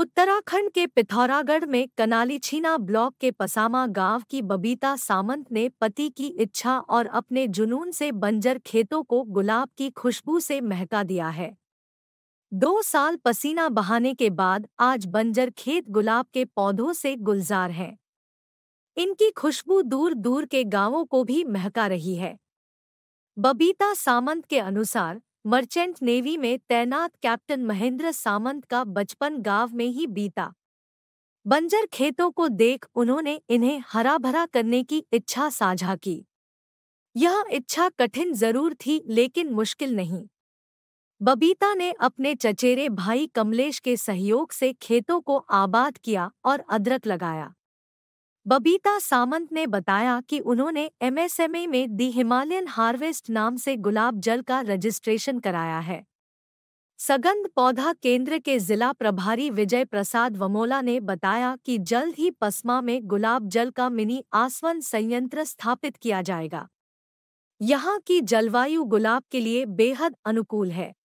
उत्तराखंड के पिथौरागढ़ में कनालीछीना ब्लॉक के पसामा गांव की बबीता सामंत ने पति की इच्छा और अपने जुनून से बंजर खेतों को गुलाब की खुशबू से महका दिया है दो साल पसीना बहाने के बाद आज बंजर खेत गुलाब के पौधों से गुलजार हैं इनकी खुशबू दूर दूर के गांवों को भी महका रही है बबीता सामंत के अनुसार मर्चेंट नेवी में तैनात कैप्टन महेंद्र सामंत का बचपन गांव में ही बीता बंजर खेतों को देख उन्होंने इन्हें हरा भरा करने की इच्छा साझा की यह इच्छा कठिन जरूर थी लेकिन मुश्किल नहीं बबीता ने अपने चचेरे भाई कमलेश के सहयोग से खेतों को आबाद किया और अदरक लगाया बबीता सामंत ने बताया कि उन्होंने एमएसएमई में दी हिमालयन हार्वेस्ट नाम से गुलाब जल का रजिस्ट्रेशन कराया है सगंध पौधा केंद्र के जिला प्रभारी विजय प्रसाद वमोला ने बताया कि जल्द ही पसमा में गुलाब जल का मिनी आसवन संयंत्र स्थापित किया जाएगा यहाँ की जलवायु गुलाब के लिए बेहद अनुकूल है